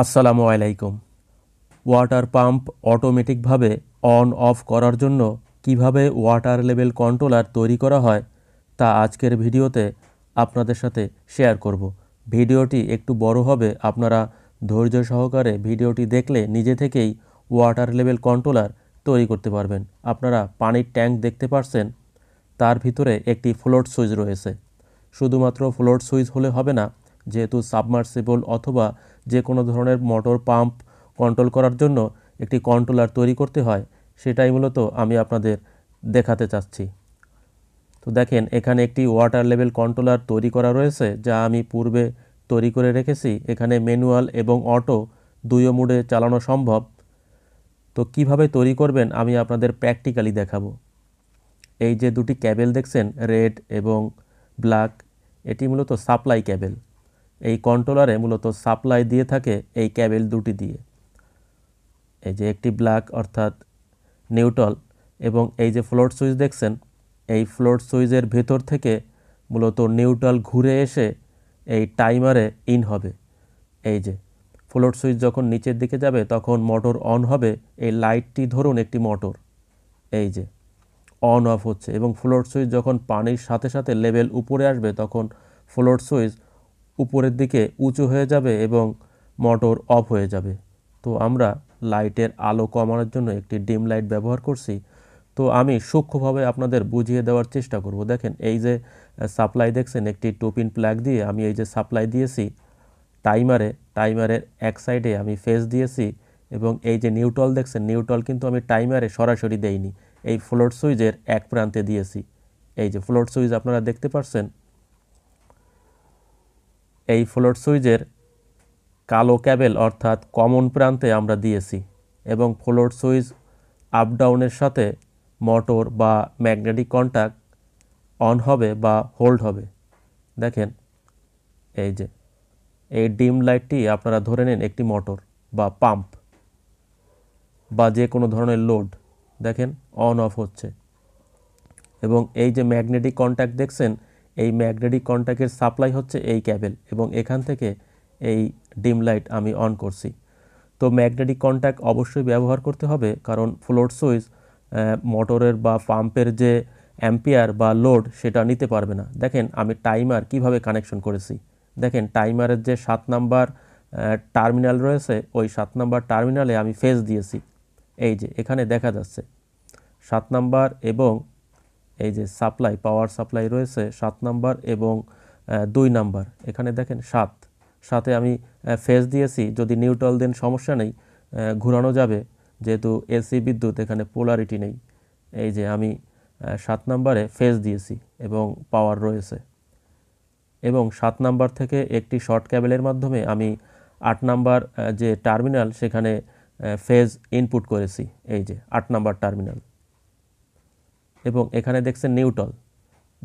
আসসালামু আলাইকুম water pump অটোমেটিকভাবে অন অফ করার জন্য কিভাবে ওয়াটার লেভেল কন্ট্রোলার তৈরি করা হয় তা আজকের ভিডিওতে আপনাদের সাথে শেয়ার করব ভিডিওটি একটু বড় হবে আপনারা ধৈর্য সহকারে ভিডিওটি দেখলে নিজে থেকেই ওয়াটার লেভেল কন্ট্রোলার তৈরি করতে পারবেন আপনারা পানির ট্যাঙ্ক দেখতে পারছেন তার ভিতরে একটি ফ্লোট সুইচ রয়েছে শুধুমাত্র ফ্লোট সুইচ হলে হবে না যেহেতু সাবমার্সিবল অথবা যে কোনো ধরনের মোটর পাম্প কন্ট্রোল করার জন্য একটি কন্ট্রোলার তৈরি করতে হয় সেটাই মূলত আমি আপনাদের দেখাতে চাচ্ছি তো দেখেন এখানে একটি ওয়াটার লেভেল কন্ট্রোলার তৈরি করা রয়েছে যা আমি পূর্বে তৈরি করে রেখেছি এখানে ম্যানুয়াল এবং অটো দুইও মোডে চালানো সম্ভব তো কিভাবে তৈরি করবেন আমি আপনাদের প্র্যাকটিক্যালি দেখাবো এই যে দুটি ক্যাবেল দেখছেন রেড এবং ব্ল্যাক এটি মূলত সাপ্লাই ক্যাবেল এই কন্ট্রোলারে মূলত সাপ্লাই দিয়ে থাকে এই ক্যাবেল দুটি দিয়ে এই যে একটি ব্ল্যাক অর্থাৎ নিউটল এবং এই যে ফ্লোট সুইচ দেখছেন এই ফ্লোট সুইচের ভেতর থেকে মূলত নিউট্রাল ঘুরে এসে এই টাইমারে ইন হবে এই যে ফ্লোট সুইচ যখন নিচের দিকে যাবে তখন মোটর অন হবে এই লাইটটি ধরুন একটি মোটর এই যে অন অফ হচ্ছে এবং ফ্লোট সুইচ যখন পানির সাথে সাথে লেভেল উপরে আসবে তখন ফ্লোট সুইচ উপরের দিকে উঁচু হয়ে যাবে এবং মোটর অফ হয়ে যাবে তো আমরা লাইটের আলো কমানোর জন্য একটি ডিম লাইট ব্যবহার করছি তো আমি সূক্ষ্মভাবে আপনাদের বুঝিয়ে দেওয়ার চেষ্টা করব দেখেন এই যে সাপ্লাই দেখছেন একটি টোপিন পিন প্ল্যাগ দিয়ে আমি এই যে সাপ্লাই দিয়েছি টাইমারে টাইমারের এক সাইডে আমি ফেস দিয়েছি এবং এই যে নিউটল দেখছেন নিউটল কিন্তু আমি টাইমারে সরাসরি দেইনি এই ফ্লোট সুইচের এক প্রান্তে দিয়েছি এই যে ফ্লোট সুইচ আপনারা দেখতে পাচ্ছেন এই ফ্লোট সুইচের কালো ক্যাবেল অর্থাৎ কমন প্রান্তে আমরা দিয়েছি এবং ফ্লোট সুইচ আপ ডাউনের সাথে মোটর বা ম্যাগনেটিক কন্ট্যাক্ট অন হবে বা হোল্ড হবে দেখেন এই যে এই ডিম লাইটটি আপনারা ধরে নিন একটি মোটর বা পাম্প বা যে কোনো ধরনের লোড দেখেন অন অফ হচ্ছে এবং এই যে ম্যাগনেটিক কন্ট্যাক্ট দেখছেন এই ম্যাগনেটিক কন্ট্যাক্টের সাপ্লাই হচ্ছে এই ক্যাবেল এবং এখান থেকে এই ডিম লাইট আমি অন করছি তো ম্যাগনেটিক কন্ট্যাক্ট অবশ্যই ব্যবহার করতে হবে কারণ ফ্লোট সুইচ মোটরের বা পাম্পের যে অ্যাম্পিয়ার বা লোড সেটা নিতে পারবে না দেখেন আমি টাইমার কিভাবে কানেকশন করেছি দেখেন টাইমারের যে সাত নাম্বার টার্মিনাল রয়েছে ওই সাত নাম্বার টার্মিনালে আমি ফেজ দিয়েছি এই যে এখানে দেখা যাচ্ছে সাত নাম্বার এবং এই যে সাপ্লাই পাওয়ার সাপ্লাই রয়েছে সাত নাম্বার এবং দুই নাম্বার এখানে দেখেন সাত সাথে আমি ফেজ দিয়েছি যদি নিউট্রাল দেন সমস্যা নেই ঘুরানো যাবে যেহেতু এসি বিদ্যুৎ এখানে পোলারিটি নেই এই যে আমি সাত নাম্বারে ফেজ দিয়েছি এবং পাওয়ার রয়েছে এবং সাত নাম্বার থেকে একটি শর্ট ক্যাবেলের মাধ্যমে আমি আট নাম্বার যে টার্মিনাল সেখানে ফেজ ইনপুট করেছি এই যে আট নাম্বার টার্মিনাল এবং এখানে দেখছেন নিউটল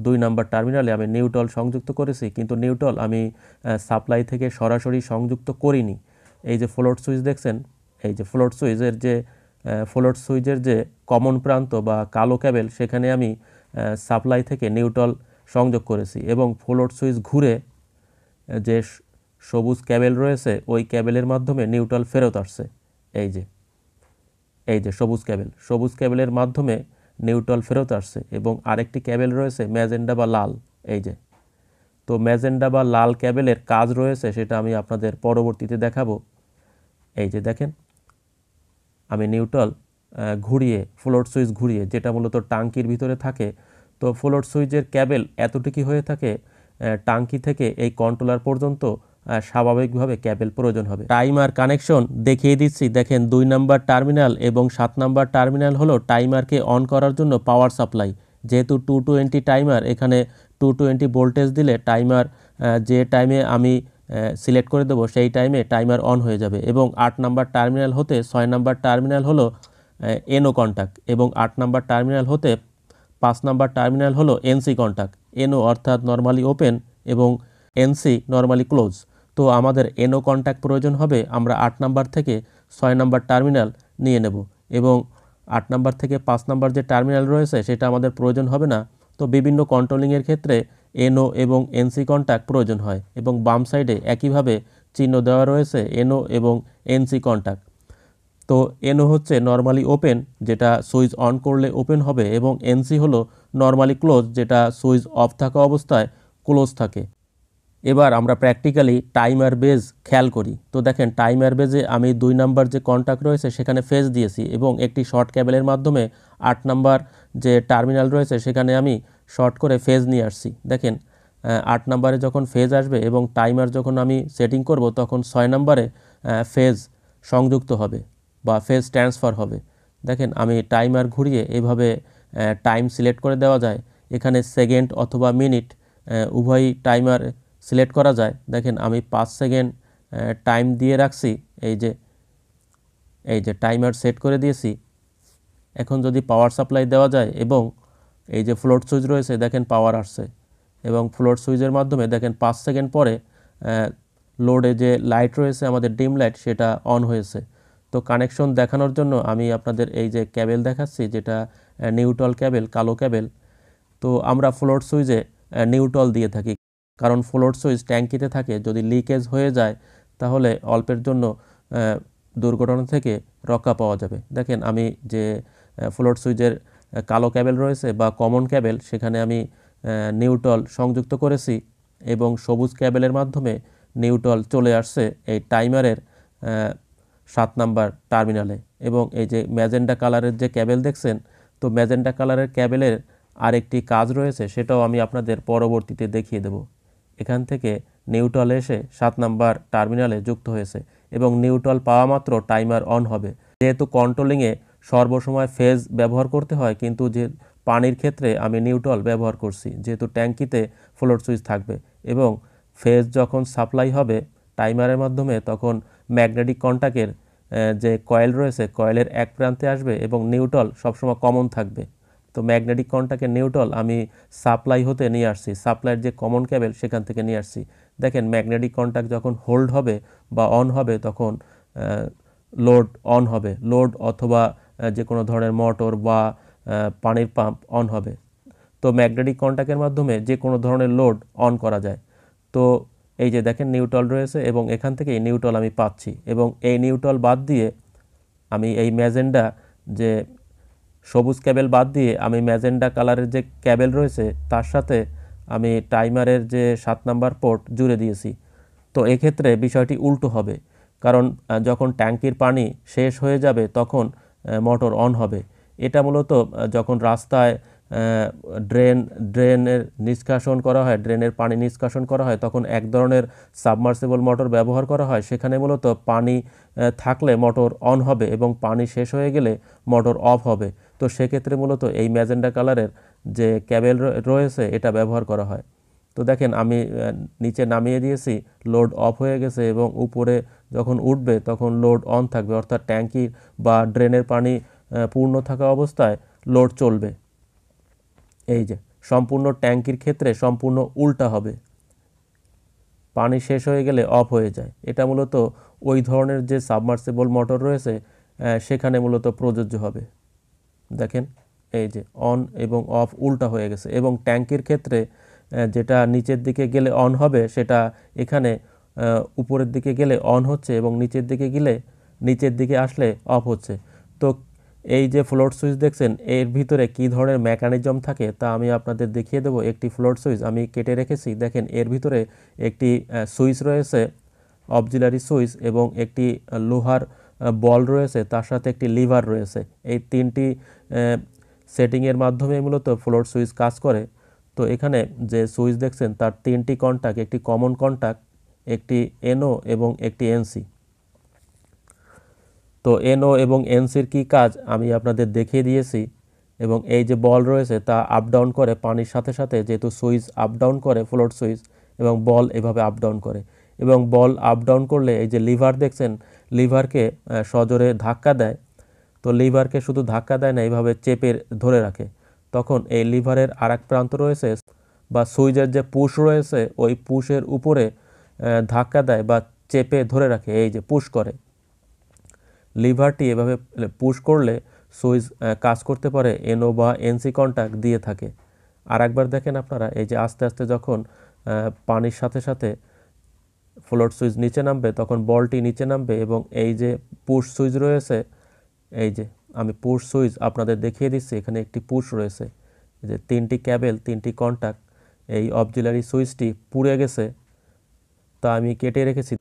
দুই নাম্বার টার্মিনালে আমি নিউটল সংযুক্ত করেছি কিন্তু নিউটল আমি সাপ্লাই থেকে সরাসরি সংযুক্ত করিনি এই যে ফ্লোট সুইচ দেখছেন এই যে ফ্লোট সুইচের যে ফ্লোট সুইচের যে কমন প্রান্ত বা কালো ক্যাবেল সেখানে আমি সাপ্লাই থেকে নিউটল সংযোগ করেছি এবং ফ্লোট সুইচ ঘুরে যে সবুজ ক্যাবেল রয়েছে ওই ক্যাবেলের মাধ্যমে নিউটল ফেরত আসছে এই যে এই যে সবুজ ক্যাবেল সবুজ ক্যাবেলের মাধ্যমে নিউট্রাল ফেরত আসছে এবং আরেকটি ক্যাবেল রয়েছে ম্যাজেন্ডা বা লাল এই যে তো ম্যাজেন্ডা বা লাল ক্যাবেলের কাজ রয়েছে সেটা আমি আপনাদের পরবর্তীতে দেখাবো এই যে দেখেন আমি নিউট্রাল ঘুরিয়ে ফ্লোট সুইচ ঘুরিয়ে যেটা মূলত টাঙ্কির ভিতরে থাকে তো ফ্লোট সুইচের ক্যাবেল এতটুকু হয়ে থাকে টাঙ্কি থেকে এই কন্ট্রোলার পর্যন্ত স্বাভাবিকভাবে ক্যাবেল প্রয়োজন হবে টাইমার কানেকশন দেখিয়ে দিচ্ছি দেখেন দুই নাম্বার টার্মিনাল এবং সাত নাম্বার টার্মিনাল হলো টাইমারকে অন করার জন্য পাওয়ার সাপ্লাই যেহেতু টু টোয়েন্টি টাইমার এখানে টু টোয়েন্টি ভোল্টেজ দিলে টাইমার যে টাইমে আমি সিলেক্ট করে দেবো সেই টাইমে টাইমার অন হয়ে যাবে এবং আট নাম্বার টার্মিনাল হতে ছয় নাম্বার টার্মিনাল হলো এনও কন্ট্যাক্ট এবং আট নাম্বার টার্মিনাল হতে পাঁচ নাম্বার টার্মিনাল হলো এনসি কন্ট্যাক্ট এনও অর্থাৎ নর্মালি ওপেন এবং এনসি নর্মালি ক্লোজ তো আমাদের এনও কন্ট্যাক্ট প্রয়োজন হবে আমরা আট নাম্বার থেকে ছয় নাম্বার টার্মিনাল নিয়ে নেব এবং আট নাম্বার থেকে পাঁচ নাম্বার যে টার্মিনাল রয়েছে সেটা আমাদের প্রয়োজন হবে না তো বিভিন্ন কন্ট্রোলিংয়ের ক্ষেত্রে এনও এবং এনসি কন্ট্যাক্ট প্রয়োজন হয় এবং বাম সাইডে একইভাবে চিহ্ন দেওয়া রয়েছে এনও এবং এনসি কন্ট্যাক্ট তো এনও হচ্ছে নর্মালি ওপেন যেটা সুইচ অন করলে ওপেন হবে এবং এনসি হলো নর্মালি ক্লোজ যেটা সুইচ অফ থাকা অবস্থায় ক্লোজ থাকে এবার আমরা প্র্যাকটিক্যালি টাইমার বেজ খেয়াল করি তো দেখেন টাইমার বেজে আমি দুই নাম্বার যে কন্ট্যাক্ট রয়েছে সেখানে ফেজ দিয়েছি এবং একটি শর্ট ক্যাবেলের মাধ্যমে আট নাম্বার যে টার্মিনাল রয়েছে সেখানে আমি শর্ট করে ফেজ নিয়ে আসছি দেখেন আট নাম্বারে যখন ফেজ আসবে এবং টাইমার যখন আমি সেটিং করব তখন ছয় নাম্বারে ফেজ সংযুক্ত হবে বা ফেজ ট্রান্সফার হবে দেখেন আমি টাইমার ঘুরিয়ে এভাবে টাইম সিলেক্ট করে দেওয়া যায় এখানে সেকেন্ড অথবা মিনিট উভয়ই টাইমার সিলেক্ট করা যায় দেখেন আমি পাঁচ সেকেন্ড টাইম দিয়ে রাখছি এই যে এই যে টাইমার সেট করে দিয়েছি এখন যদি পাওয়ার সাপ্লাই দেওয়া যায় এবং এই যে ফ্লোট সুইচ রয়েছে দেখেন পাওয়ার আসছে এবং ফ্লোট সুইচের মাধ্যমে দেখেন পাঁচ সেকেন্ড পরে লোডে যে লাইট রয়েছে আমাদের ডিম লাইট সেটা অন হয়েছে তো কানেকশন দেখানোর জন্য আমি আপনাদের এই যে ক্যাবেল দেখাচ্ছি যেটা নিউটল ক্যাবেল কালো ক্যাবেল তো আমরা ফ্লোট সুইচে নিউটল দিয়ে থাকি কারণ ফ্লোর সুইচ ট্যাঙ্কিতে থাকে যদি লিকেজ হয়ে যায় তাহলে অল্পের জন্য দুর্ঘটনা থেকে রক্ষা পাওয়া যাবে দেখেন আমি যে ফ্লোর সুইচের কালো ক্যাবেল রয়েছে বা কমন ক্যাবেল সেখানে আমি নিউটল সংযুক্ত করেছি এবং সবুজ ক্যাবেলের মাধ্যমে নিউটল চলে আসছে এই টাইমারের সাত নাম্বার টার্মিনালে এবং এই যে ম্যাজেন্ডা কালারের যে ক্যাবেল দেখছেন তো ম্যাজেন্ডা কালারের ক্যাবেলের আরেকটি কাজ রয়েছে সেটাও আমি আপনাদের পরবর্তীতে দেখিয়ে দেবো এখান থেকে নিউটল এসে সাত নাম্বার টার্মিনালে যুক্ত হয়েছে এবং নিউটল পাওয়া মাত্র টাইমার অন হবে যেহেতু কন্ট্রোলিংয়ে সর্বসময় ফেজ ব্যবহার করতে হয় কিন্তু যে পানির ক্ষেত্রে আমি নিউটল ব্যবহার করছি যেহেতু ট্যাঙ্কিতে ফ্লোর সুইচ থাকবে এবং ফেজ যখন সাপ্লাই হবে টাইমারের মাধ্যমে তখন ম্যাগনেটিক কন্ট্যাক্টের যে কয়েল রয়েছে কয়েলের এক প্রান্তে আসবে এবং নিউটল সবসময় কমন থাকবে তো ম্যাগনেটিক কন্টাক্টের নিউট্রাল আমি সাপ্লাই হতে নিয়ে আসছি সাপ্লাইয়ের যে কমন ক্যাবেল সেখান থেকে নিয়ে আসছি দেখেন ম্যাগনেটিক কন্টাক্ট যখন হোল্ড হবে বা অন হবে তখন লোড অন হবে লোড অথবা যে কোনো ধরনের মোটর বা পানির পাম্প অন হবে তো ম্যাগনেটিক কন্টাক্টের মাধ্যমে যে কোনো ধরনের লোড অন করা যায় তো এই যে দেখেন নিউট্রাল রয়েছে এবং এখান থেকে এই নিউট্রাল আমি পাচ্ছি এবং এই নিউট্রাল বাদ দিয়ে আমি এই ম্যাজেন্ডা যে সবুজ ক্যাবেল বাদ দিয়ে আমি ম্যাজেন্ডা কালারের যে ক্যাবেল রয়েছে তার সাথে আমি টাইমারের যে সাত নাম্বার পোর্ট জুড়ে দিয়েছি তো এক্ষেত্রে বিষয়টি উল্টো হবে কারণ যখন ট্যাঙ্কির পানি শেষ হয়ে যাবে তখন মোটর অন হবে এটা মূলত যখন রাস্তায় ড্রেন ড্রেনের নিষ্কাশন করা হয় ড্রেনের পানি নিষ্কাশন করা হয় তখন এক ধরনের সাবমার্সিবল মোটর ব্যবহার করা হয় সেখানে মূলত পানি থাকলে মোটর অন হবে এবং পানি শেষ হয়ে গেলে মোটর অফ হবে তো সেক্ষেত্রে মূলত এই ম্যাজেন্ডা কালারের যে ক্যাবেল রয়েছে এটা ব্যবহার করা হয় তো দেখেন আমি নিচে নামিয়ে দিয়েছি লোড অফ হয়ে গেছে এবং উপরে যখন উঠবে তখন লোড অন থাকবে অর্থাৎ ট্যাঙ্কি বা ড্রেনের পানি পূর্ণ থাকা অবস্থায় লোড চলবে এই যে সম্পূর্ণ ট্যাঙ্কির ক্ষেত্রে সম্পূর্ণ উল্টা হবে পানি শেষ হয়ে গেলে অফ হয়ে যায় এটা মূলত ওই ধরনের যে সাবমার্সেবল মোটর রয়েছে সেখানে মূলত প্রযোজ্য হবে দেখেন এই যে অন এবং অফ উল্টা হয়ে গেছে এবং ট্যাঙ্কের ক্ষেত্রে যেটা নিচের দিকে গেলে অন হবে সেটা এখানে উপরের দিকে গেলে অন হচ্ছে এবং নিচের দিকে গেলে নিচের দিকে আসলে অফ হচ্ছে তো এই যে ফ্লোট সুইচ দেখছেন এর ভিতরে কি ধরনের মেকানিজম থাকে তা আমি আপনাদের দেখিয়ে দেবো একটি ফ্লোট সুইচ আমি কেটে রেখেছি দেখেন এর ভিতরে একটি সুইচ রয়েছে অবজিলারি সুইচ এবং একটি লোহার বল রয়েছে তার সাথে একটি লিভার রয়েছে এই তিনটি সেটিংয়ের মাধ্যমে মূলত ফ্লোর সুইচ কাজ করে তো এখানে যে সুইচ দেখছেন তার তিনটি কন্ট্যাক্ট একটি কমন কন্ট্যাক্ট একটি এনও এবং একটি এনসি তো এনও এবং এনসির কি কাজ আমি আপনাদের দেখিয়ে দিয়েছি এবং এই যে বল রয়েছে তা আপ ডাউন করে পানির সাথে সাথে যেহেতু সুইচ আপ ডাউন করে ফ্লোর সুইচ এবং বল এভাবে আপ ডাউন করে এবং বল আপ ডাউন করলে এই যে লিভার দেখছেন লিভারকে সজোরে ধাক্কা দেয় তো লিভারকে শুধু ধাক্কা দেয় না এইভাবে চেপে ধরে রাখে তখন এই লিভারের আর প্রান্ত রয়েছে বা সুইচের যে পুশ রয়েছে ওই পুশের উপরে ধাক্কা দেয় বা চেপে ধরে রাখে এই যে পুশ করে লিভারটি এভাবে পুশ করলে সুইচ কাজ করতে পারে এনও বা এনসি কন্ট্যাক্ট দিয়ে থাকে আর একবার দেখেন আপনারা এই যে আস্তে আস্তে যখন পানির সাথে সাথে ফ্লোট সুইচ নিচে নামবে তখন বলটি নিচে নামবে এবং এই যে পুশ সুইচ রয়েছে এই যে আমি পুশ সুইচ আপনাদের দেখিয়ে দিচ্ছি এখানে একটি পুশ রয়েছে যে তিনটি ক্যাবেল তিনটি কন্ট্যাক্ট এই অবজিলারি সুইচটি পুড়ে গেছে তা আমি কেটে রেখেছি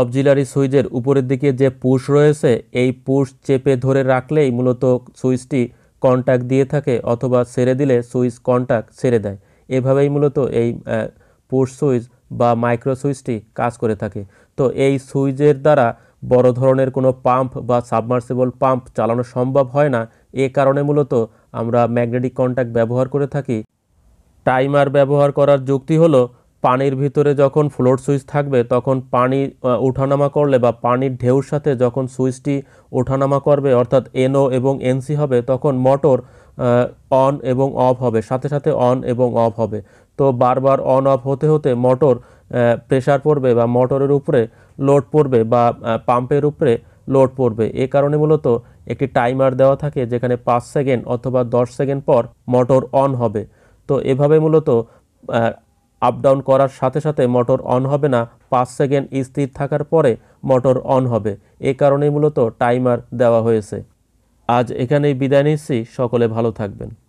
অবজিলারি সুইচের উপরের দিকে যে পুশ রয়েছে এই পুশ চেপে ধরে রাখলেই মূলত সুইচটি কন্ট্যাক্ট দিয়ে থাকে অথবা ছেড়ে দিলে সুইচ কন্ট্যাক্ট ছেড়ে দেয় এভাবেই মূলত এই পুশ সুইচ বা মাইক্রো সুইচটি কাজ করে থাকে তো এই সুইচের দ্বারা বড় ধরনের কোনো পাম্প বা সাবমার্সেবল পাম্প চালানো সম্ভব হয় না এ কারণে মূলত আমরা ম্যাগনেটিক কন্ট্যাক্ট ব্যবহার করে থাকি টাইমার ব্যবহার করার যুক্তি হলো পানির ভিতরে যখন ফ্লোট সুইচ থাকবে তখন পানি ওঠানামা করলে বা পানির ঢেউর সাথে যখন সুইচটি ওঠানামা করবে অর্থাৎ এনও এবং এনসি হবে তখন মোটর অন এবং অফ হবে সাথে সাথে অন এবং অফ হবে তো বারবার অন অফ হতে হতে মোটর প্রেশার পড়বে বা মোটরের উপরে লোড পড়বে বা পাম্পের উপরে লোড পড়বে এ কারণে মূলত একটি টাইমার দেওয়া থাকে যেখানে পাঁচ সেকেন্ড অথবা দশ সেকেন্ড পর মোটর অন হবে তো এভাবে মূলত আপ ডাউন করার সাথে সাথে মোটর অন হবে না পাঁচ সেকেন্ড স্থির থাকার পরে মোটর অন হবে এ কারণেই মূলত টাইমার দেওয়া হয়েছে আজ এখানেই বিদায় নিচ্ছি সকলে ভালো থাকবেন